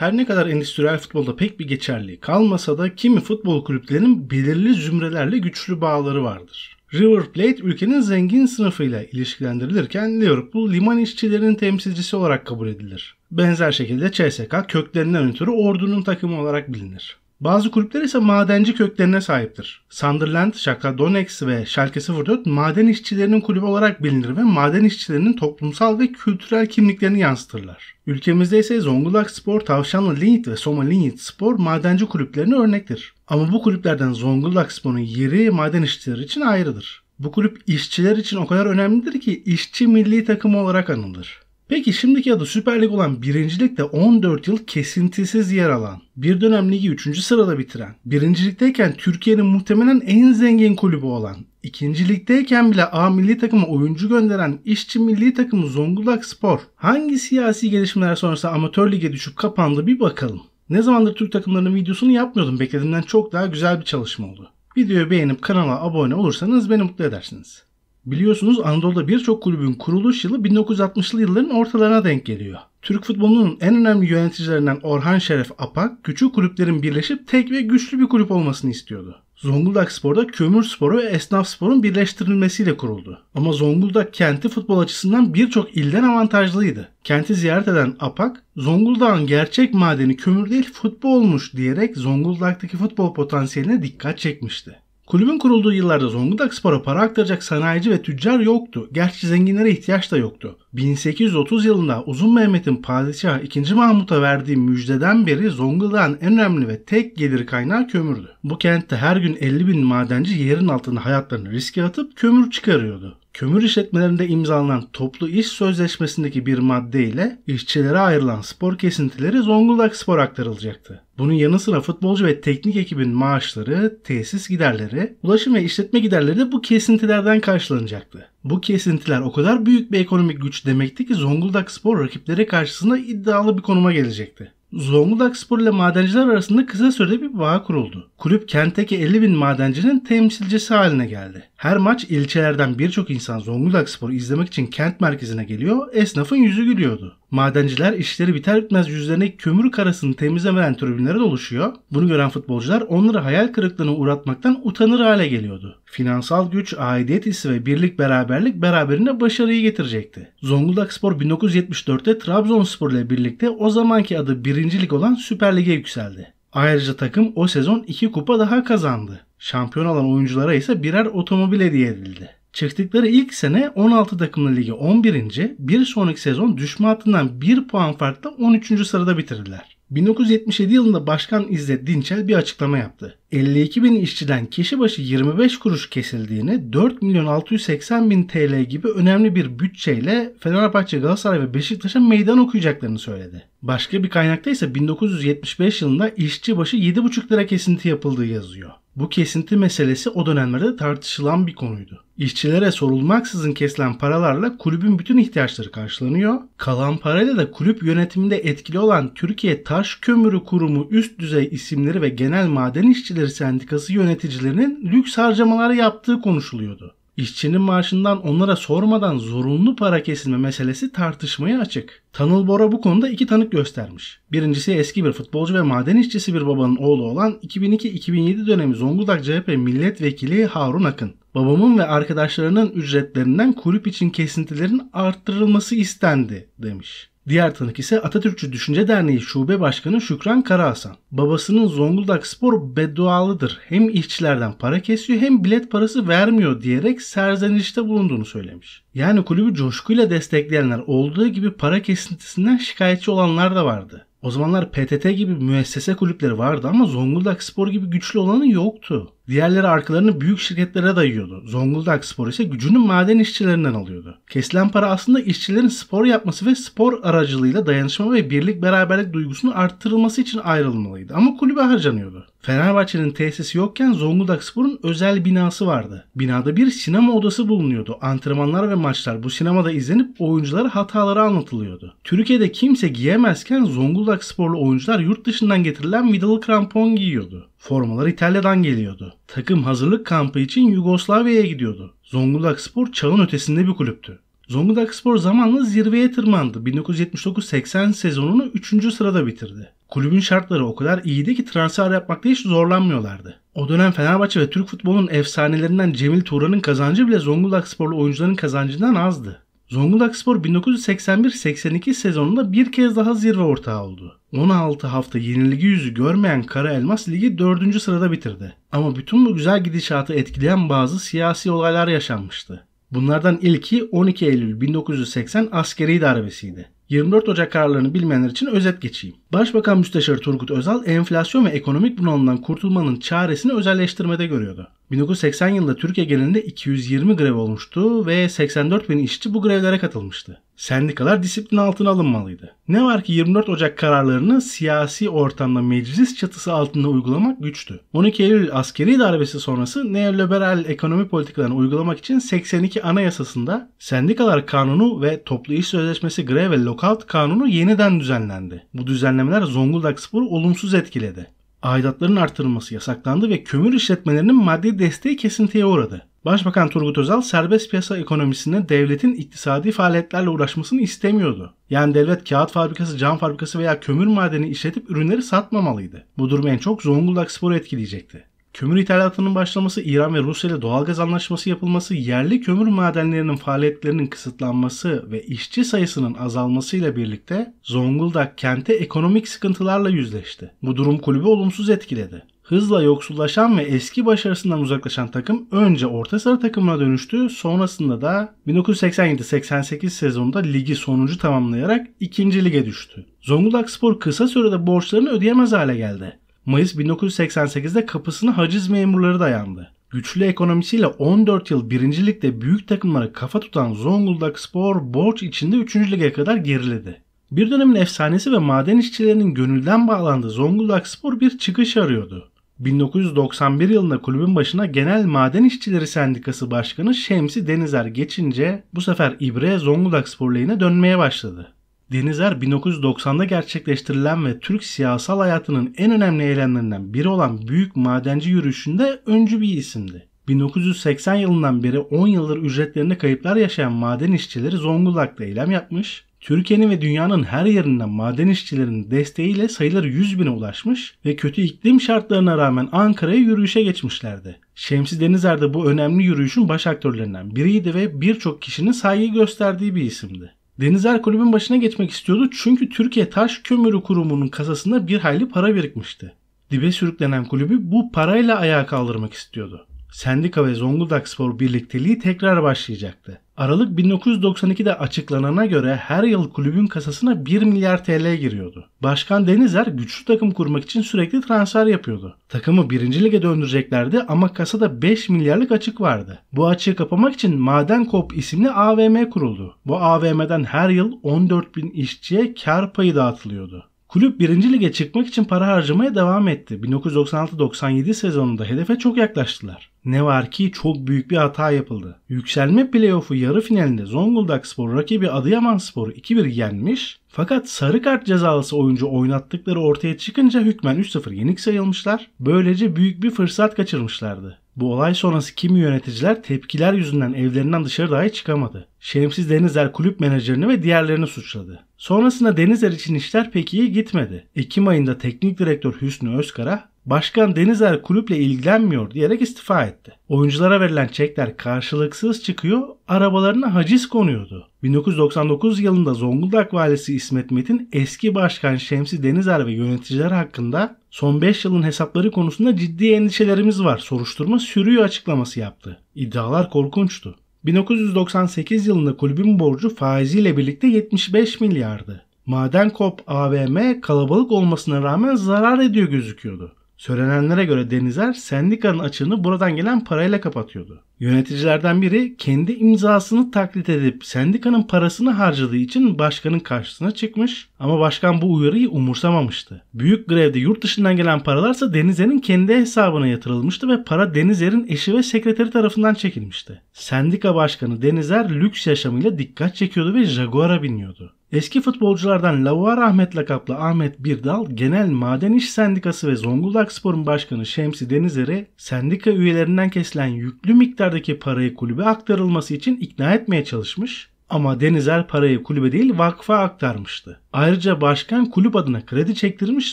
Her ne kadar endüstriyel futbolda pek bir geçerliği kalmasa da kimi futbol kulüplerinin belirli zümrelerle güçlü bağları vardır. River Plate ülkenin zengin sınıfıyla ilişkilendirilirken Liverpool liman işçilerinin temsilcisi olarak kabul edilir. Benzer şekilde CSK köklerinden ötürü ordunun takımı olarak bilinir. Bazı kulüpler ise madenci köklerine sahiptir. Sunderland, Shakhtar Donetsk ve Schalke 04 maden işçilerinin kulübü olarak bilinir ve maden işçilerinin toplumsal ve kültürel kimliklerini yansıtırlar. Ülkemizde ise Zonguldak Spor, Tavşanlı Linyit ve Soma Linit Spor madenci kulüplerine örnektir. Ama bu kulüplerden Zonguldak Spor'un yeri maden işçileri için ayrıdır. Bu kulüp işçiler için o kadar önemlidir ki işçi milli takımı olarak anılır. Peki şimdiki adı Süper Lig olan birincilikte 14 yıl kesintisiz yer alan, bir dönem ligi 3. sırada bitiren, birincilikteyken Türkiye'nin muhtemelen en zengin kulübü olan, ikincilikteyken bile A milli takıma oyuncu gönderen işçi milli takımı Zonguldak Spor hangi siyasi gelişmeler sonrası amatör lige düşüp kapandı bir bakalım. Ne zamandır Türk takımlarının videosunu yapmıyordum beklediğimden çok daha güzel bir çalışma oldu. Videoyu beğenip kanala abone olursanız beni mutlu edersiniz. Biliyorsunuz Anadolu'da birçok kulübün kuruluş yılı 1960'lı yılların ortalarına denk geliyor. Türk futbolunun en önemli yöneticilerinden Orhan Şeref Apak, küçük kulüplerin birleşip tek ve güçlü bir kulüp olmasını istiyordu. Zonguldak Spor'da kömür sporu ve esnaf sporun birleştirilmesiyle kuruldu. Ama Zonguldak kenti futbol açısından birçok ilden avantajlıydı. Kenti ziyaret eden Apak, Zonguldak'ın gerçek madeni kömür değil futbolmuş diyerek Zonguldak'taki futbol potansiyeline dikkat çekmişti. Kulübün kurulduğu yıllarda Zonguldak Spor'a para aktaracak sanayici ve tüccar yoktu. Gerçi zenginlere ihtiyaç da yoktu. 1830 yılında Uzun Mehmet'in padişah 2. Mahmut'a verdiği müjdeden beri Zonguldak'ın en önemli ve tek gelir kaynağı kömürdü. Bu kentte her gün 50 bin madenci yerin altında hayatlarını riske atıp kömür çıkarıyordu. Kömür işletmelerinde imzalanan toplu iş sözleşmesindeki bir madde ile işçilere ayrılan spor kesintileri Zonguldak Spor aktarılacaktı. Bunun yanı sıra futbolcu ve teknik ekibin maaşları, tesis giderleri, ulaşım ve işletme giderleri de bu kesintilerden karşılanacaktı. Bu kesintiler o kadar büyük bir ekonomik güç demekti ki Zonguldak Spor rakipleri karşısında iddialı bir konuma gelecekti. Zonguldak Spor ile madenciler arasında kısa sürede bir bağ kuruldu. Kulüp kentteki 50 bin madencinin temsilcisi haline geldi. Her maç ilçelerden birçok insan Zonguldak Spor izlemek için kent merkezine geliyor, esnafın yüzü gülüyordu. Madenciler işleri biter bitmez yüzlerine kömür karasını temizlemeyen tribünlere doluşuyor. Bunu gören futbolcular onları hayal kırıklığına uğratmaktan utanır hale geliyordu. Finansal güç, aidiyet hissi ve birlik beraberlik beraberinde başarıyı getirecekti. Zonguldak Spor 1974'te Trabzonspor ile birlikte o zamanki adı birincilik olan Süper Lig'e yükseldi. Ayrıca takım o sezon iki kupa daha kazandı. Şampiyon olan oyunculara ise birer otomobil hediye edildi. Çıktıkları ilk sene 16 takımlı ligi 11. bir sonraki sezon düşme hattından 1 puan farkla 13. sırada bitirdiler. 1977 yılında Başkan İzzet Dinçel bir açıklama yaptı. 52 bin işçiden kişi başı 25 kuruş kesildiğini 4 milyon 680 bin TL gibi önemli bir bütçeyle Fenerbahçe, Galatasaray ve Beşiktaş'a meydan okuyacaklarını söyledi. Başka bir kaynakta ise 1975 yılında işçi başı 7,5 lira kesinti yapıldığı yazıyor. Bu kesinti meselesi o dönemlerde tartışılan bir konuydu. İşçilere sorulmaksızın kesilen paralarla kulübün bütün ihtiyaçları karşılanıyor. Kalan parayla da kulüp yönetiminde etkili olan Türkiye Taş Kömürü Kurumu üst düzey isimleri ve Genel Maden İşçileri Sendikası yöneticilerinin lüks harcamaları yaptığı konuşuluyordu. İşçinin maaşından onlara sormadan zorunlu para kesilme meselesi tartışmaya açık. Tanıl Bora bu konuda iki tanık göstermiş. Birincisi eski bir futbolcu ve maden işçisi bir babanın oğlu olan 2002-2007 dönemi Zonguldak CHP milletvekili Harun Akın. Babamın ve arkadaşlarının ücretlerinden kulüp için kesintilerin arttırılması istendi demiş. Diğer tanık ise Atatürkçü Düşünce Derneği Şube Başkanı Şükran Karahasan. Babasının Zonguldak Spor beddualıdır. Hem işçilerden para kesiyor hem bilet parası vermiyor diyerek serzenişte bulunduğunu söylemiş. Yani kulübü coşkuyla destekleyenler olduğu gibi para kesintisinden şikayetçi olanlar da vardı. O zamanlar PTT gibi müessese kulüpleri vardı ama Zonguldak Spor gibi güçlü olanı yoktu. Diğerleri arkalarını büyük şirketlere dayıyordu. Zonguldak Spor ise gücünü maden işçilerinden alıyordu. Kesilen para aslında işçilerin spor yapması ve spor aracılığıyla dayanışma ve birlik beraberlik duygusunu arttırılması için ayrılmalıydı. Ama kulübe harcanıyordu. Fenerbahçe'nin tesisi yokken Zonguldak Spor'un özel binası vardı. Binada bir sinema odası bulunuyordu. Antrenmanlar ve maçlar bu sinemada izlenip oyunculara hataları anlatılıyordu. Türkiye'de kimse giyemezken Zonguldak sporlu oyuncular yurt dışından getirilen vidalı krampon giyiyordu. Formalar İtalya'dan geliyordu. Takım hazırlık kampı için Yugoslavya'ya gidiyordu. Zonguldak Spor çağın ötesinde bir kulüptü. Zonguldak Spor zamanla zirveye tırmandı. 1979-80 sezonunu 3. sırada bitirdi. Kulübün şartları o kadar iyiydi ki transfer yapmakta hiç zorlanmıyorlardı. O dönem Fenerbahçe ve Türk futbolunun efsanelerinden Cemil Turan'ın kazancı bile Zonguldak Sporlu oyuncuların kazancından azdı. Zonguldak Spor 1981-82 sezonunda bir kez daha zirve ortağı oldu. 16 hafta yenilgi yüzü görmeyen Kara Elmas Ligi 4. sırada bitirdi. Ama bütün bu güzel gidişatı etkileyen bazı siyasi olaylar yaşanmıştı. Bunlardan ilki 12 Eylül 1980 askeri darbesiydi. 24 Ocak kararlarını bilmeyenler için özet geçeyim. Başbakan Müsteşar Turgut Özal enflasyon ve ekonomik bunalımdan kurtulmanın çaresini özelleştirmede görüyordu. 1980 yılında Türkiye genelinde 220 grev olmuştu ve 84 bin işçi bu grevlere katılmıştı. Sendikalar disiplin altına alınmalıydı. Ne var ki 24 Ocak kararlarını siyasi ortamda meclis çatısı altında uygulamak güçtü. 12 Eylül askeri darbesi sonrası neoliberal ekonomi politikalarını uygulamak için 82 anayasasında sendikalar kanunu ve toplu iş sözleşmesi grev ve lockout kanunu yeniden düzenlendi. Bu düzenlenme düzenlemeler Zonguldak Spor'u olumsuz etkiledi. Aidatların artırılması yasaklandı ve kömür işletmelerinin maddi desteği kesintiye uğradı. Başbakan Turgut Özal serbest piyasa ekonomisinde devletin iktisadi faaliyetlerle uğraşmasını istemiyordu. Yani devlet kağıt fabrikası, cam fabrikası veya kömür madeni işletip ürünleri satmamalıydı. Bu durum en çok Zonguldak Spor'u etkileyecekti. Kömür ithalatının başlaması, İran ve Rusya ile doğal gaz anlaşması yapılması, yerli kömür madenlerinin faaliyetlerinin kısıtlanması ve işçi sayısının azalmasıyla birlikte Zonguldak kente ekonomik sıkıntılarla yüzleşti. Bu durum kulübü olumsuz etkiledi. Hızla yoksullaşan ve eski başarısından uzaklaşan takım önce orta sarı takımına dönüştü. Sonrasında da 1987-88 sezonunda ligi sonuncu tamamlayarak ikinci lige düştü. Zonguldak Spor kısa sürede borçlarını ödeyemez hale geldi. Mayıs 1988'de kapısını haciz memurları dayandı. Güçlü ekonomisiyle 14 yıl birincilikte büyük takımlara kafa tutan Zonguldak Spor borç içinde 3. lige kadar geriledi. Bir dönemin efsanesi ve maden işçilerinin gönülden bağlandığı Zonguldak Spor bir çıkış arıyordu. 1991 yılında kulübün başına Genel Maden İşçileri Sendikası Başkanı Şemsi Denizer geçince bu sefer İbre Zonguldak Spor lehine dönmeye başladı. Denizer 1990'da gerçekleştirilen ve Türk siyasal hayatının en önemli eylemlerinden biri olan Büyük Madenci Yürüyüşü'nde öncü bir isimdi. 1980 yılından beri 10 yıldır ücretlerinde kayıplar yaşayan maden işçileri Zonguldak'ta eylem yapmış, Türkiye'nin ve dünyanın her yerinden maden işçilerinin desteğiyle sayıları 100 bine ulaşmış ve kötü iklim şartlarına rağmen Ankara'ya yürüyüşe geçmişlerdi. Şemsi Denizer de bu önemli yürüyüşün baş aktörlerinden biriydi ve birçok kişinin saygı gösterdiği bir isimdi. Denizler kulübün başına geçmek istiyordu çünkü Türkiye Taş Kömürü Kurumu'nun kasasında bir hayli para birikmişti. Dibe sürüklenen kulübü bu parayla ayağa kaldırmak istiyordu. Sendika ve Zonguldak Spor birlikteliği tekrar başlayacaktı. Aralık 1992'de açıklanana göre her yıl kulübün kasasına 1 milyar TL giriyordu. Başkan Denizer güçlü takım kurmak için sürekli transfer yapıyordu. Takımı 1. lige döndüreceklerdi ama kasada 5 milyarlık açık vardı. Bu açığı kapamak için Madenkop isimli AVM kuruldu. Bu AVM'den her yıl 14 bin işçiye kar payı dağıtılıyordu. Kulüp 1. lige çıkmak için para harcamaya devam etti. 1996-97 sezonunda hedefe çok yaklaştılar. Ne var ki çok büyük bir hata yapıldı. Yükselme playoff'u yarı finalinde Zonguldak Spor rakibi Adıyaman Spor'u 2-1 yenmiş fakat sarı kart cezalısı oyuncu oynattıkları ortaya çıkınca hükmen 3-0 yenik sayılmışlar. Böylece büyük bir fırsat kaçırmışlardı. Bu olay sonrası kimi yöneticiler tepkiler yüzünden evlerinden dışarı dahi çıkamadı. Şerefsiz Denizler kulüp menajerini ve diğerlerini suçladı. Sonrasında Denizler için işler pek iyi gitmedi. Ekim ayında teknik direktör Hüsnü Özkara Başkan Denizer kulüple ilgilenmiyor diyerek istifa etti. Oyunculara verilen çekler karşılıksız çıkıyor, arabalarına haciz konuyordu. 1999 yılında Zonguldak valisi İsmet Metin eski başkan Şemsi Denizer ve yöneticiler hakkında son 5 yılın hesapları konusunda ciddi endişelerimiz var. Soruşturma sürüyor açıklaması yaptı. İddialar korkunçtu. 1998 yılında kulübün borcu faiziyle birlikte 75 milyardı. Madenkop AVM kalabalık olmasına rağmen zarar ediyor gözüküyordu. Söylenenlere göre Denizer sendikanın açığını buradan gelen parayla kapatıyordu. Yöneticilerden biri kendi imzasını taklit edip sendikanın parasını harcadığı için başkanın karşısına çıkmış ama başkan bu uyarıyı umursamamıştı. Büyük grevde yurt dışından gelen paralarsa Denizer'in kendi hesabına yatırılmıştı ve para Denizer'in eşi ve sekreteri tarafından çekilmişti. Sendika başkanı Denizer lüks yaşamıyla dikkat çekiyordu ve Jaguar'a biniyordu. Eski futbolculardan Lavuar Ahmet lakaplı Ahmet Birdal, Genel Maden İş Sendikası ve Zonguldak Spor'un başkanı Şemsi Denizer'e sendika üyelerinden kesilen yüklü miktardaki parayı kulübe aktarılması için ikna etmeye çalışmış ama Denizer parayı kulübe değil vakfa aktarmıştı. Ayrıca başkan kulüp adına kredi çektirmiş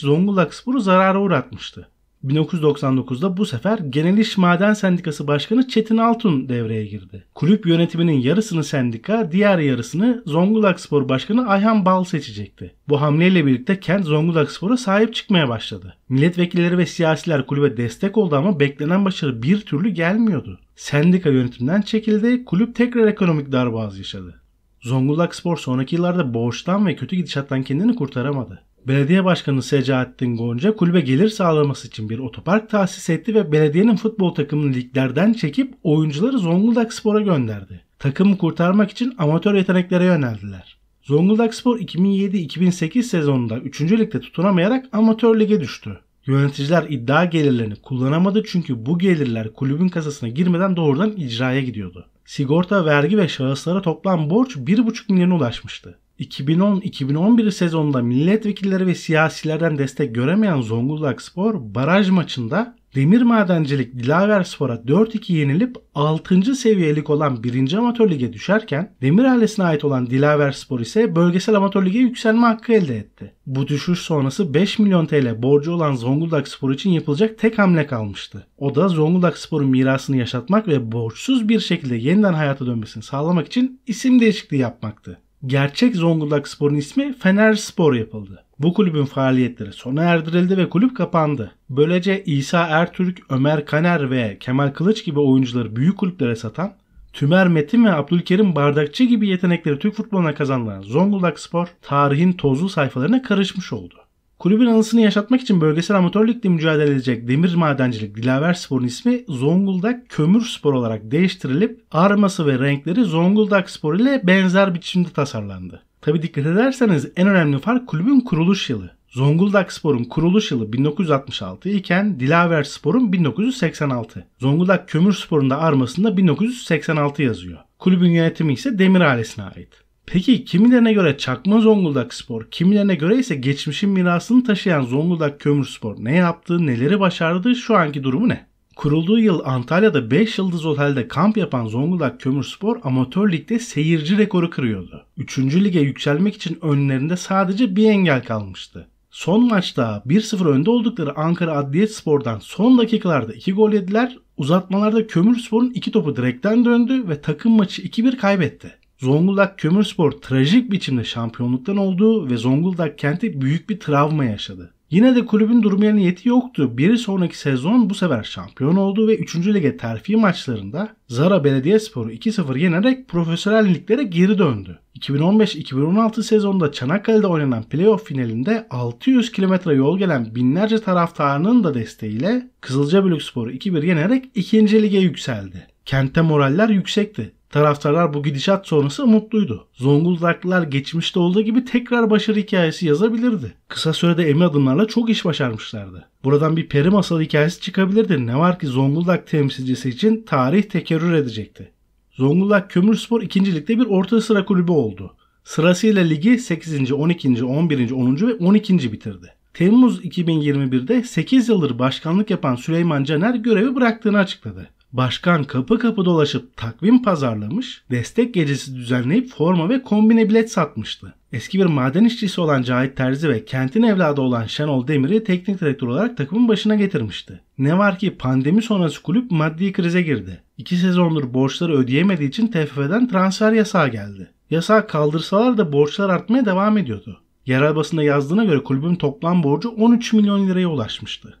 Zonguldak Spor'u zarara uğratmıştı. 1999'da bu sefer Genel İş Maden Sendikası Başkanı Çetin Altun devreye girdi. Kulüp yönetiminin yarısını sendika, diğer yarısını Zonguldak Spor Başkanı Ayhan Bal seçecekti. Bu hamleyle birlikte kent Zonguldak Spor'a sahip çıkmaya başladı. Milletvekilleri ve siyasiler kulübe destek oldu ama beklenen başarı bir türlü gelmiyordu. Sendika yönetimden çekildi, kulüp tekrar ekonomik darboğaz yaşadı. Zonguldak Spor sonraki yıllarda borçtan ve kötü gidişattan kendini kurtaramadı. Belediye Başkanı Secahattin Gonca kulübe gelir sağlaması için bir otopark tahsis etti ve belediyenin futbol takımını liglerden çekip oyuncuları Zonguldak Spor'a gönderdi. Takımı kurtarmak için amatör yeteneklere yöneldiler. Zonguldak Spor 2007-2008 sezonunda 3. ligde tutunamayarak amatör lige düştü. Yöneticiler iddia gelirlerini kullanamadı çünkü bu gelirler kulübün kasasına girmeden doğrudan icraya gidiyordu. Sigorta, vergi ve şahıslara toplam borç 1,5 milyona ulaşmıştı. 2010-2011 sezonunda milletvekilleri ve siyasilerden destek göremeyen Zonguldak Spor baraj maçında Demir Madencilik Dilaver Spor'a 4-2 yenilip 6. seviyelik olan 1. Amatör Lig'e düşerken Demir ailesine ait olan Dilaver Spor ise bölgesel Amatör Lig'e yükselme hakkı elde etti. Bu düşüş sonrası 5 milyon TL borcu olan Zonguldak Spor için yapılacak tek hamle kalmıştı. O da Zonguldak Spor'un mirasını yaşatmak ve borçsuz bir şekilde yeniden hayata dönmesini sağlamak için isim değişikliği yapmaktı. Gerçek Zonguldak Spor'un ismi Fener Spor yapıldı. Bu kulübün faaliyetleri sona erdirildi ve kulüp kapandı. Böylece İsa Ertürk, Ömer Kaner ve Kemal Kılıç gibi oyuncuları büyük kulüplere satan, Tümer Metin ve Abdülkerim Bardakçı gibi yetenekleri Türk futboluna kazanılan Zonguldak Spor tarihin tozlu sayfalarına karışmış oldu. Kulübün anısını yaşatmak için bölgesel amatör ligde mücadele edecek demir madencilik Dilaver Spor'un ismi Zonguldak Kömür Spor olarak değiştirilip arması ve renkleri Zonguldak Spor ile benzer biçimde tasarlandı. Tabi dikkat ederseniz en önemli fark kulübün kuruluş yılı. Zonguldak Spor'un kuruluş yılı 1966 iken Dilaver Spor'un 1986. Zonguldak Kömür Spor'un da armasında 1986 yazıyor. Kulübün yönetimi ise Demir ailesine ait. Peki kimilerine göre çakma Zonguldak Spor, kimilerine göre ise geçmişin mirasını taşıyan Zonguldak kömür spor ne yaptı, neleri başardı, şu anki durumu ne? Kurulduğu yıl Antalya'da 5 yıldız otelde kamp yapan Zonguldak kömür spor amatör ligde seyirci rekoru kırıyordu. 3. lige yükselmek için önlerinde sadece bir engel kalmıştı. Son maçta 1-0 önde oldukları Ankara Adliyet Spor'dan son dakikalarda 2 gol yediler. Uzatmalarda kömür sporun 2 topu direkten döndü ve takım maçı 2-1 kaybetti. Zonguldak Kömürspor trajik biçimde şampiyonluktan oldu ve Zonguldak kenti büyük bir travma yaşadı. Yine de kulübün durum yerine yeti yoktu. Bir sonraki sezon bu sefer şampiyon oldu ve 3. lige terfi maçlarında Zara Belediyespor'u 2-0 yenerek profesyonel liglere geri döndü. 2015-2016 sezonunda Çanakkale'de oynanan playoff finalinde 600 kilometre yol gelen binlerce taraftarının da desteğiyle Kızılca Spor'u 2-1 yenerek 2. lige yükseldi. Kentte moraller yüksekti. Taraftarlar bu gidişat sonrası mutluydu. Zonguldaklılar geçmişte olduğu gibi tekrar başarı hikayesi yazabilirdi. Kısa sürede emin adımlarla çok iş başarmışlardı. Buradan bir peri masalı hikayesi çıkabilirdi. Ne var ki Zonguldak temsilcisi için tarih tekerrür edecekti. Zonguldak Kömürspor 2. Lig'de bir orta sıra kulübü oldu. Sırasıyla ligi 8. 12. 11. 10. ve 12. bitirdi. Temmuz 2021'de 8 yıldır başkanlık yapan Süleyman Caner görevi bıraktığını açıkladı. Başkan kapı kapı dolaşıp takvim pazarlamış, destek gecesi düzenleyip forma ve kombine bilet satmıştı. Eski bir maden işçisi olan Cahit Terzi ve kentin evladı olan Şenol Demir'i teknik direktör olarak takımın başına getirmişti. Ne var ki pandemi sonrası kulüp maddi krize girdi. İki sezondur borçları ödeyemediği için TFF'den transfer yasağı geldi. Yasağı kaldırsalar da borçlar artmaya devam ediyordu. Yerel basında yazdığına göre kulübün toplam borcu 13 milyon liraya ulaşmıştı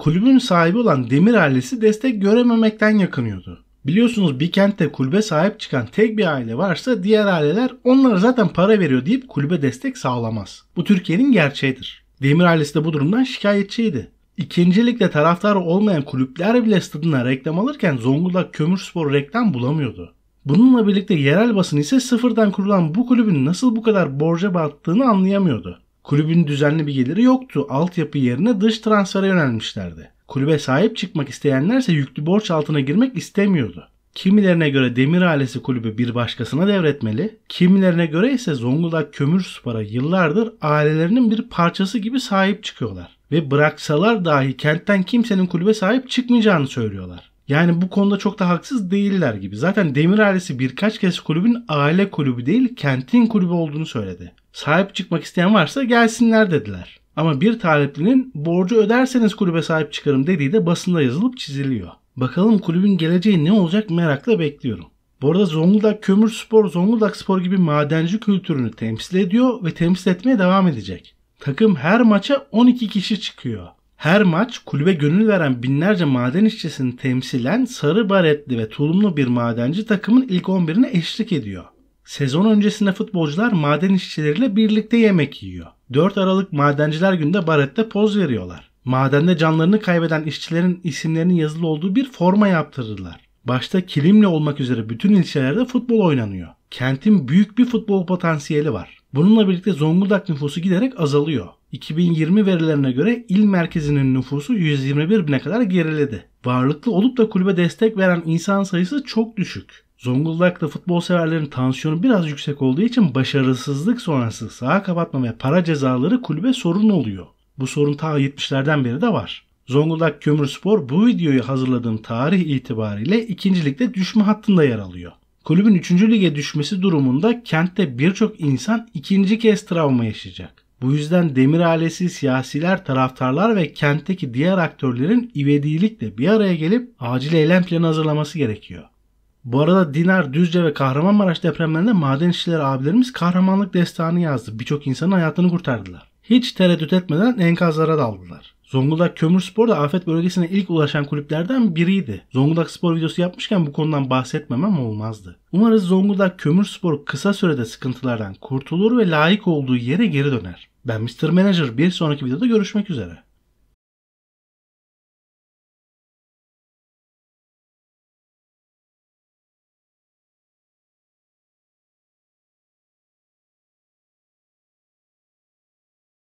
kulübün sahibi olan Demir ailesi destek görememekten yakınıyordu. Biliyorsunuz bir kentte kulübe sahip çıkan tek bir aile varsa diğer aileler onlara zaten para veriyor deyip kulübe destek sağlamaz. Bu Türkiye'nin gerçeğidir. Demir ailesi de bu durumdan şikayetçiydi. İkinci taraftar olmayan kulüpler bile stadına reklam alırken Zonguldak Kömürspor reklam bulamıyordu. Bununla birlikte yerel basın ise sıfırdan kurulan bu kulübün nasıl bu kadar borca battığını anlayamıyordu. Kulübün düzenli bir geliri yoktu. Altyapı yerine dış transfere yönelmişlerdi. Kulübe sahip çıkmak isteyenlerse yüklü borç altına girmek istemiyordu. Kimilerine göre Demir ailesi kulübü bir başkasına devretmeli, kimilerine göre ise Zonguldak Kömür Spor'a yıllardır ailelerinin bir parçası gibi sahip çıkıyorlar. Ve bıraksalar dahi kentten kimsenin kulübe sahip çıkmayacağını söylüyorlar. Yani bu konuda çok da haksız değiller gibi. Zaten Demir ailesi birkaç kez kulübün aile kulübü değil kentin kulübü olduğunu söyledi. Sahip çıkmak isteyen varsa gelsinler dediler. Ama bir taleplinin borcu öderseniz kulübe sahip çıkarım dediği de basında yazılıp çiziliyor. Bakalım kulübün geleceği ne olacak merakla bekliyorum. Bu arada Zonguldak Kömür Spor, Zonguldak Spor gibi madenci kültürünü temsil ediyor ve temsil etmeye devam edecek. Takım her maça 12 kişi çıkıyor. Her maç kulübe gönül veren binlerce maden işçisini temsilen sarı baretli ve tulumlu bir madenci takımın ilk 11'ine eşlik ediyor. Sezon öncesinde futbolcular maden işçileriyle birlikte yemek yiyor. 4 Aralık Madenciler Günü'nde barette poz veriyorlar. Madende canlarını kaybeden işçilerin isimlerinin yazılı olduğu bir forma yaptırırlar. Başta kilimle olmak üzere bütün ilçelerde futbol oynanıyor. Kentin büyük bir futbol potansiyeli var. Bununla birlikte Zonguldak nüfusu giderek azalıyor. 2020 verilerine göre il merkezinin nüfusu 121 bine kadar geriledi. Varlıklı olup da kulübe destek veren insan sayısı çok düşük. Zonguldak'ta futbol severlerin tansiyonu biraz yüksek olduğu için başarısızlık sonrası saha kapatma ve para cezaları kulübe sorun oluyor. Bu sorun ta 70'lerden beri de var. Zonguldak Kömürspor bu videoyu hazırladığım tarih itibariyle ikincilikte düşme hattında yer alıyor. Kulübün 3. lige düşmesi durumunda kentte birçok insan ikinci kez travma yaşayacak. Bu yüzden demir ailesi, siyasiler, taraftarlar ve kentteki diğer aktörlerin ivedilikle bir araya gelip acil eylem planı hazırlaması gerekiyor. Bu arada Dinar, Düzce ve Kahramanmaraş depremlerinde maden işçileri abilerimiz kahramanlık destanı yazdı. Birçok insanın hayatını kurtardılar. Hiç tereddüt etmeden enkazlara daldılar. Zonguldak Kömür Spor da afet bölgesine ilk ulaşan kulüplerden biriydi. Zonguldak Spor videosu yapmışken bu konudan bahsetmemem olmazdı. Umarız Zonguldak Kömür Spor kısa sürede sıkıntılardan kurtulur ve layık olduğu yere geri döner. Ben Mr. Manager bir sonraki videoda görüşmek üzere.